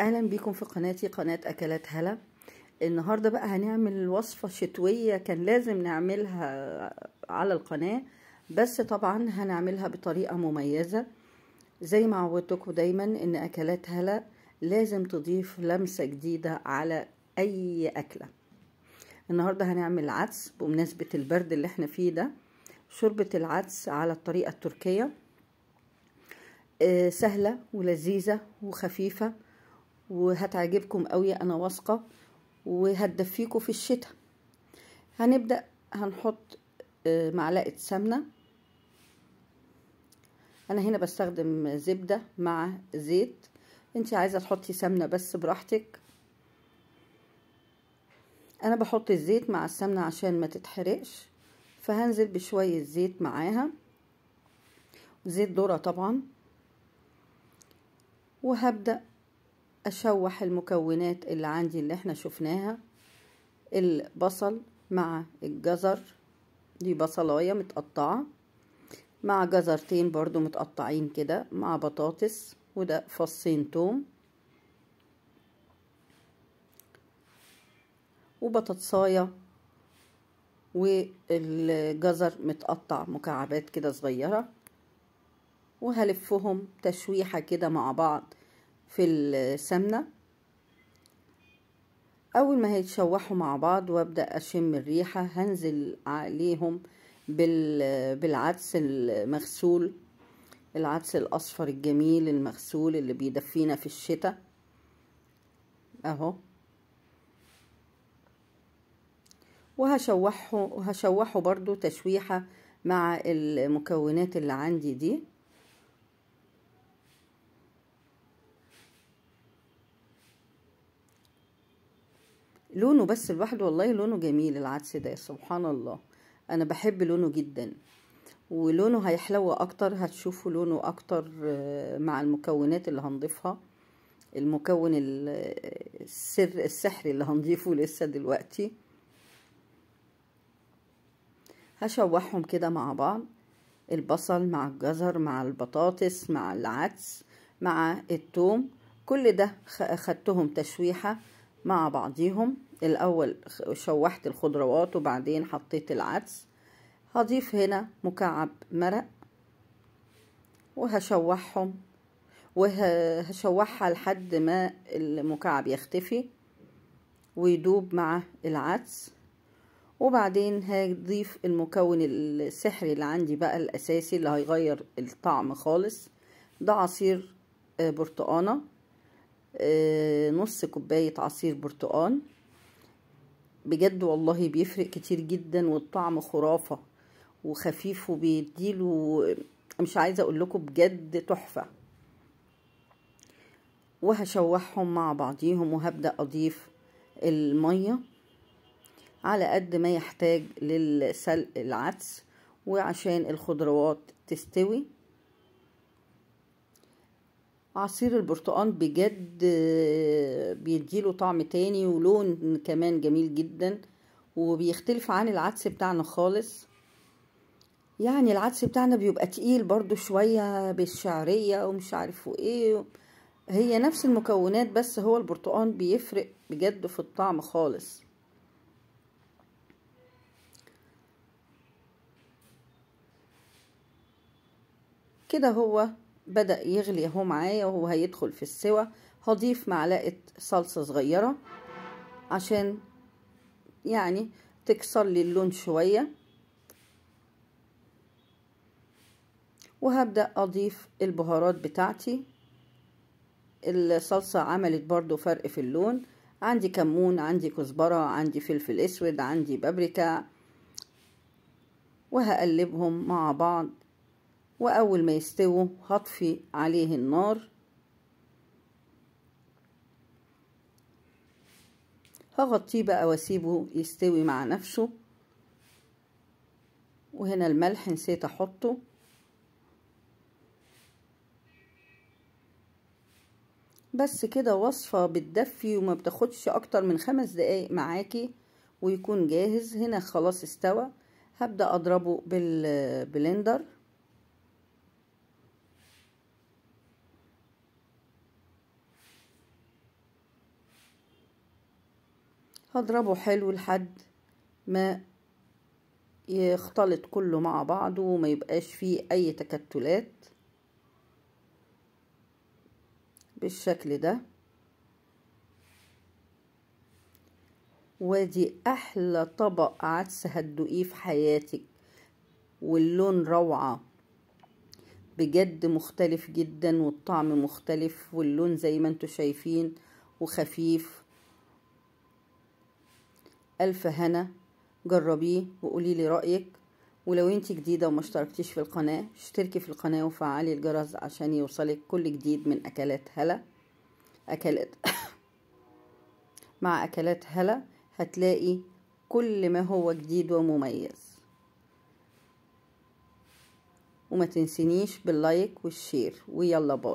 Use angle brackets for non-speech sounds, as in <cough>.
اهلا بيكم في قناتي قناة اكلات هلا النهاردة بقى هنعمل وصفة شتوية كان لازم نعملها على القناة بس طبعا هنعملها بطريقة مميزة زي ما عودتكم دايما ان اكلات هلا لازم تضيف لمسة جديدة على اي اكلة النهاردة هنعمل عدس بمناسبة البرد اللي احنا فيه ده شوربة العدس على الطريقة التركية آه، سهلة ولذيذة وخفيفة وهتعجبكم قوي انا واثقه وهتدفيكوا في الشتاء هنبدا هنحط آه، معلقه سمنه انا هنا بستخدم زبده مع زيت انت عايزه تحطي سمنه بس براحتك انا بحط الزيت مع السمنه عشان ما تتحرقش فهنزل بشويه زيت معاها زيت ذره طبعا وهبدا اشوح المكونات اللي عندي اللي احنا شفناها البصل مع الجزر دي بصلايه متقطعه مع جزرتين برضو متقطعين كده مع بطاطس وده فصين توم وبطاطسايه والجزر متقطع مكعبات كده صغيره وهلفهم تشويحه كده مع بعض في السمنة اول ما هيتشوحوا مع بعض وابدا اشم الريحه هنزل عليهم بالعدس المغسول العدس الاصفر الجميل المغسول اللي بيدفينا في الشتاء اهو وهشوحه وهشوحه برضو تشويحه مع المكونات اللي عندي دي لونه بس لوحده والله لونه جميل العدس ده سبحان الله انا بحب لونه جدا ولونه هيحلو اكتر هتشوفوا لونه اكتر آه، مع المكونات اللي هنضيفها المكون السر السحري اللي هنضيفه لسه دلوقتي هشوحهم كده مع بعض البصل مع الجزر مع البطاطس مع العدس مع التوم كل ده خدتهم تشويحه مع بعضيهم الأول شوحت الخضروات وبعدين حطيت العدس هضيف هنا مكعب مرق وهشوحهم وهشوحها لحد ما المكعب يختفي ويدوب مع العدس وبعدين هضيف المكون السحري اللي عندي بقى الأساسي اللي هيغير الطعم خالص ده عصير آه، برتقانة آه، نص كوباية عصير برتقان بجد والله بيفرق كتير جدا والطعم خرافة وخفيف وبيديله مش عايزة اقول لكم بجد تحفة وهشوحهم مع بعضيهم وهبدأ اضيف المية على قد ما يحتاج للسلق العدس وعشان الخضروات تستوي عصير البرتقال بجد آه، بيديله طعم تاني ولون كمان جميل جدا وبيختلف عن العدس بتاعنا خالص يعني العدس بتاعنا بيبقى تقيل برضو شوية بالشعرية ومش عارفه ايه هي نفس المكونات بس هو البرتقال بيفرق بجد في الطعم خالص كده هو بدأ يغلي اهو معايا وهو هيدخل في السوا هضيف معلقة صلصة صغيرة عشان يعني تكسر لي اللون شوية وهبدأ أضيف البهارات بتاعتي الصلصة عملت برضو فرق في اللون عندي كمون عندي كزبرة عندي فلفل اسود عندي بابريكا وهقلبهم مع بعض واول ما يستووا هطفي عليه النار هغطيه بقى واسيبه يستوي مع نفسه وهنا الملح نسيت احطه بس كده وصفة بتدفي وما بتاخدش اكتر من خمس دقايق معاكي ويكون جاهز هنا خلاص استوى هبدأ اضربه بالبلندر هضربه حلو لحد ما يختلط كله مع بعضه وما يبقاش فيه اي تكتلات بالشكل ده ودي احلى طبق عدس هتدوقيه في حياتك واللون روعه بجد مختلف جدا والطعم مختلف واللون زي ما انتوا شايفين وخفيف ألف هنا جربيه وقولي لي رأيك ولو انت جديدة وما اشتركتيش في القناة اشتركي في القناة وفعلي الجرس عشان يوصلك كل جديد من أكلات هلا أكلات <coughs> مع أكلات هلا هتلاقي كل ما هو جديد ومميز وما تنسينيش باللايك والشير ويلا باي